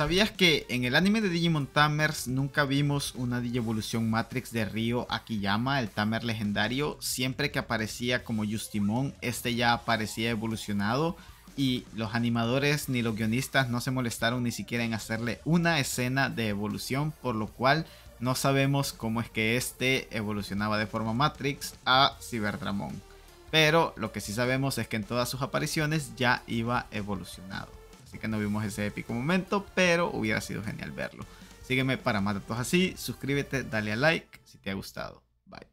¿Sabías que en el anime de Digimon Tamers nunca vimos una Digievolución Matrix de Ryo Akiyama, el Tamer legendario? Siempre que aparecía como Justimon, este ya aparecía evolucionado y los animadores ni los guionistas no se molestaron ni siquiera en hacerle una escena de evolución, por lo cual no sabemos cómo es que este evolucionaba de forma Matrix a Cyberdramon. Pero lo que sí sabemos es que en todas sus apariciones ya iba evolucionado. Así que no vimos ese épico momento, pero hubiera sido genial verlo. Sígueme para más datos así, suscríbete, dale a like si te ha gustado. Bye.